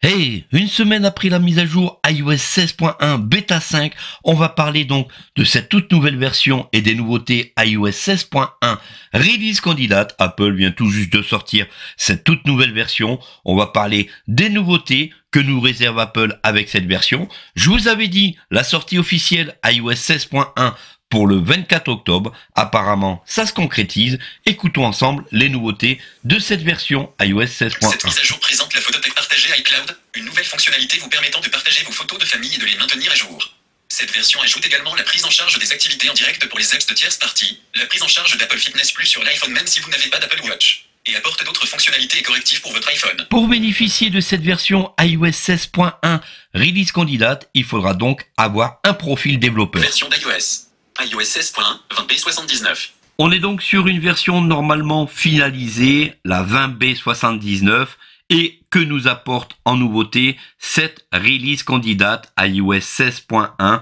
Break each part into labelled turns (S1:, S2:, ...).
S1: Hey, une semaine après la mise à jour iOS 16.1 bêta 5, on va parler donc de cette toute nouvelle version et des nouveautés iOS 16.1 release candidate. Apple vient tout juste de sortir cette toute nouvelle version. On va parler des nouveautés que nous réserve Apple avec cette version. Je vous avais dit, la sortie officielle iOS 16.1 pour le 24 octobre. Apparemment, ça se concrétise. Écoutons ensemble les nouveautés de cette version iOS 16.1. Cette mise à jour présente la photothèque partagée iCloud, une nouvelle fonctionnalité vous permettant de partager vos photos de famille et de les maintenir à jour. Cette version ajoute également la prise en charge des activités en direct pour les apps de tierce partie, la prise en charge d'Apple Fitness Plus sur l'iPhone même si vous n'avez pas d'Apple Watch et apporte d'autres fonctionnalités et correctifs pour votre iPhone. Pour bénéficier de cette version iOS 16.1 Release Candidate, il faudra donc avoir un profil développeur. Version d'iOS. 16.1 20B79. On est donc sur une version normalement finalisée, la 20B79, et que nous apporte en nouveauté cette release candidate iOS 16.1.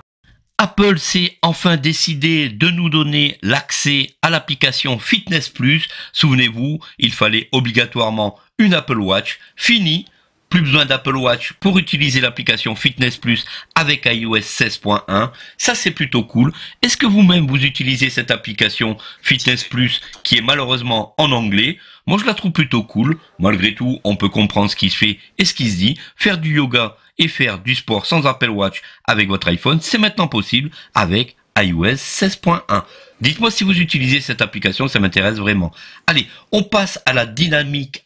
S1: Apple s'est enfin décidé de nous donner l'accès à l'application Fitness Plus. Souvenez-vous, il fallait obligatoirement une Apple Watch. Fini plus besoin d'Apple Watch pour utiliser l'application Fitness Plus avec iOS 16.1. Ça, c'est plutôt cool. Est-ce que vous-même, vous utilisez cette application Fitness Plus qui est malheureusement en anglais Moi, je la trouve plutôt cool. Malgré tout, on peut comprendre ce qui se fait et ce qui se dit. Faire du yoga et faire du sport sans Apple Watch avec votre iPhone, c'est maintenant possible avec iOS 16.1. Dites-moi si vous utilisez cette application, ça m'intéresse vraiment. Allez, on passe à la dynamique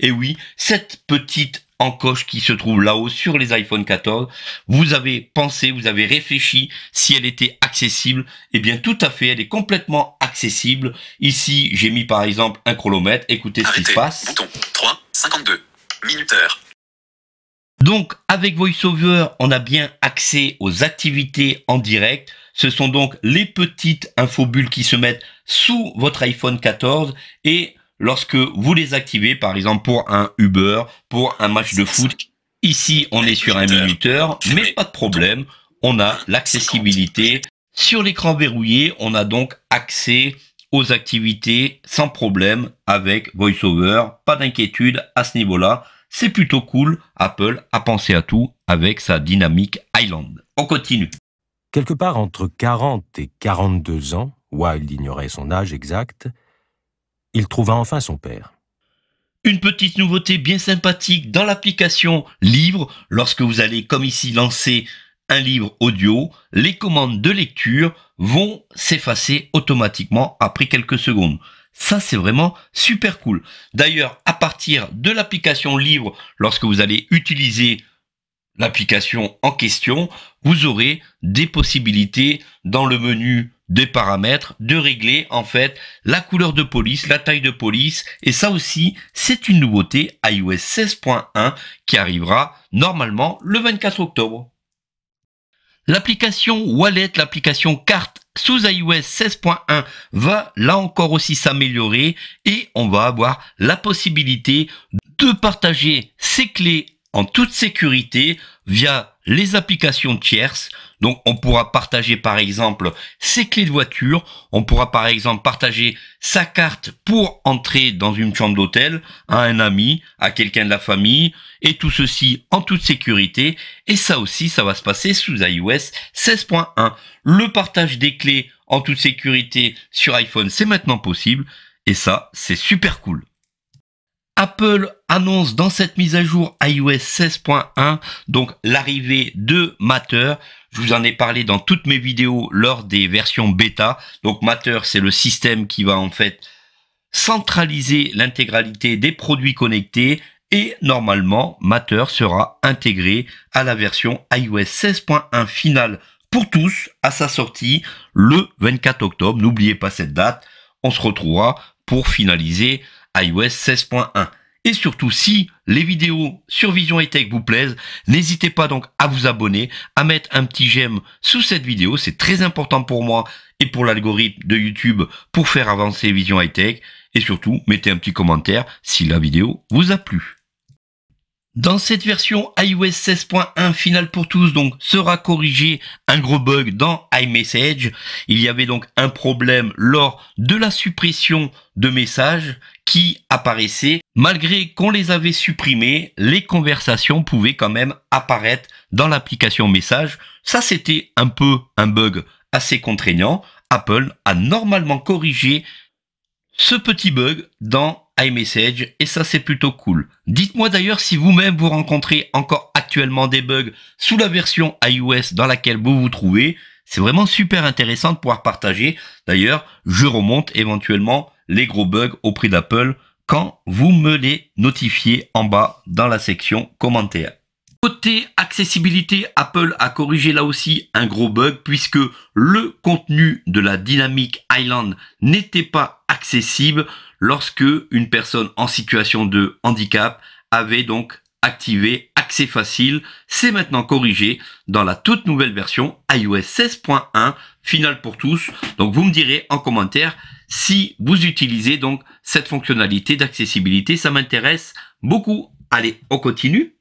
S1: et oui, cette petite encoche qui se trouve là-haut sur les iPhone 14. Vous avez pensé, vous avez réfléchi si elle était accessible. Eh bien, tout à fait, elle est complètement accessible. Ici, j'ai mis par exemple un chronomètre. Écoutez ce qui se passe. 3, Donc, avec VoiceOver, on a bien accès aux activités en direct. Ce sont donc les petites infobulles qui se mettent sous votre iPhone 14 et lorsque vous les activez, par exemple pour un Uber, pour un match de foot. Ici, on est sur un minuteur, mais pas de problème. On a l'accessibilité. Sur l'écran verrouillé, on a donc accès aux activités sans problème avec VoiceOver. Pas d'inquiétude à ce niveau-là. C'est plutôt cool. Apple a pensé à tout avec sa dynamique Island. On continue. Quelque part entre 40 et 42 ans, Wild ignorait son âge exact, il trouva enfin son père. Une petite nouveauté bien sympathique dans l'application Livre, lorsque vous allez comme ici lancer un livre audio, les commandes de lecture vont s'effacer automatiquement après quelques secondes. Ça, c'est vraiment super cool. D'ailleurs, à partir de l'application Livre, lorsque vous allez utiliser l'application en question, vous aurez des possibilités dans le menu des paramètres, de régler en fait la couleur de police, la taille de police, et ça aussi c'est une nouveauté iOS 16.1 qui arrivera normalement le 24 octobre. L'application Wallet, l'application carte sous iOS 16.1 va là encore aussi s'améliorer et on va avoir la possibilité de partager ses clés en toute sécurité via les applications tierces. Donc on pourra partager par exemple ses clés de voiture, on pourra par exemple partager sa carte pour entrer dans une chambre d'hôtel à un ami, à quelqu'un de la famille, et tout ceci en toute sécurité. Et ça aussi, ça va se passer sous iOS 16.1. Le partage des clés en toute sécurité sur iPhone, c'est maintenant possible, et ça, c'est super cool. Apple annonce dans cette mise à jour iOS 16.1 donc l'arrivée de Matter. Je vous en ai parlé dans toutes mes vidéos lors des versions bêta. Donc Matter, c'est le système qui va en fait centraliser l'intégralité des produits connectés et normalement Matter sera intégré à la version iOS 16.1 finale pour tous à sa sortie le 24 octobre. N'oubliez pas cette date. On se retrouvera pour finaliser iOS 16.1. Et surtout, si les vidéos sur Vision High Tech vous plaisent, n'hésitez pas donc à vous abonner, à mettre un petit j'aime sous cette vidéo. C'est très important pour moi et pour l'algorithme de YouTube pour faire avancer Vision High Tech. Et surtout, mettez un petit commentaire si la vidéo vous a plu. Dans cette version iOS 16.1 finale pour tous, donc, sera corrigé un gros bug dans iMessage. Il y avait donc un problème lors de la suppression de messages qui apparaissaient. Malgré qu'on les avait supprimés, les conversations pouvaient quand même apparaître dans l'application message. Ça, c'était un peu un bug assez contraignant. Apple a normalement corrigé ce petit bug dans iMessage et ça c'est plutôt cool. Dites-moi d'ailleurs si vous-même vous rencontrez encore actuellement des bugs sous la version iOS dans laquelle vous vous trouvez. C'est vraiment super intéressant de pouvoir partager. D'ailleurs, je remonte éventuellement les gros bugs au prix d'Apple quand vous me les notifiez en bas dans la section commentaires. Côté accessibilité, Apple a corrigé là aussi un gros bug puisque le contenu de la Dynamic Island n'était pas accessible lorsque une personne en situation de handicap avait donc activé accès facile. C'est maintenant corrigé dans la toute nouvelle version iOS 16.1 finale pour tous. Donc vous me direz en commentaire si vous utilisez donc cette fonctionnalité d'accessibilité. Ça m'intéresse beaucoup. Allez, on continue.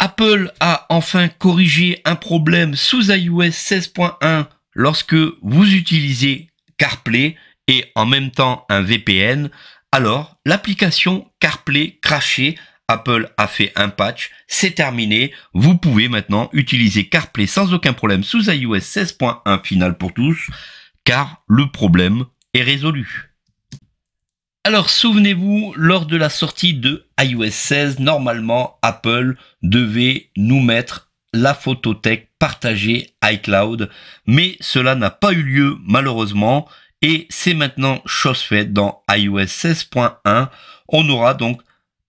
S1: Apple a enfin corrigé un problème sous iOS 16.1 lorsque vous utilisez CarPlay et en même temps un VPN. Alors, l'application CarPlay crachait. Apple a fait un patch, c'est terminé. Vous pouvez maintenant utiliser CarPlay sans aucun problème sous iOS 16.1 final pour tous, car le problème résolu. Alors souvenez-vous, lors de la sortie de iOS 16, normalement Apple devait nous mettre la photothèque partagée iCloud, mais cela n'a pas eu lieu malheureusement et c'est maintenant chose faite dans iOS 16.1. On aura donc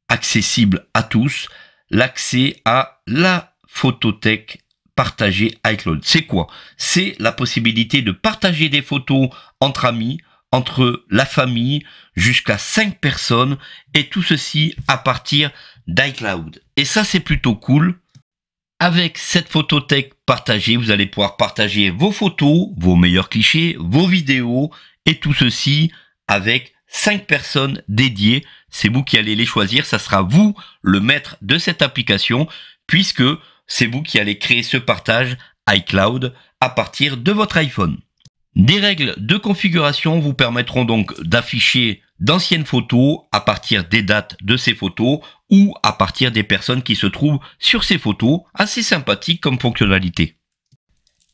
S1: accessible à tous l'accès à la photothèque partagée iCloud. C'est quoi C'est la possibilité de partager des photos entre amis entre la famille jusqu'à 5 personnes et tout ceci à partir d'iCloud. Et ça c'est plutôt cool. Avec cette photothèque partagée, vous allez pouvoir partager vos photos, vos meilleurs clichés, vos vidéos et tout ceci avec 5 personnes dédiées. C'est vous qui allez les choisir, ça sera vous le maître de cette application puisque c'est vous qui allez créer ce partage iCloud à partir de votre iPhone. Des règles de configuration vous permettront donc d'afficher d'anciennes photos à partir des dates de ces photos ou à partir des personnes qui se trouvent sur ces photos, assez sympathique comme fonctionnalité.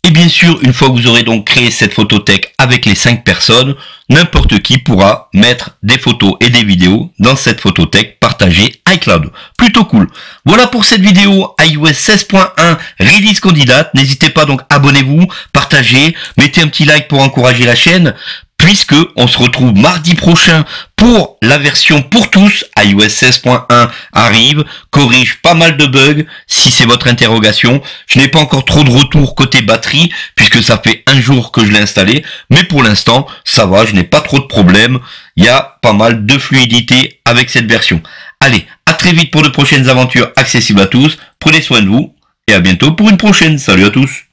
S1: Et bien sûr, une fois que vous aurez donc créé cette photothèque avec les 5 personnes, n'importe qui pourra mettre des photos et des vidéos dans cette photothèque partagée iCloud. Plutôt cool. Voilà pour cette vidéo iOS 16.1 Release Candidate. N'hésitez pas donc, abonnez-vous, partagez, mettez un petit like pour encourager la chaîne puisque on se retrouve mardi prochain pour la version pour tous. iOS 16.1 arrive, corrige pas mal de bugs, si c'est votre interrogation. Je n'ai pas encore trop de retour côté batterie, puisque ça fait un jour que je l'ai installé, mais pour l'instant, ça va, je n'ai pas trop de problèmes. Il y a pas mal de fluidité avec cette version. Allez, à très vite pour de prochaines aventures accessibles à tous. Prenez soin de vous et à bientôt pour une prochaine. Salut à tous.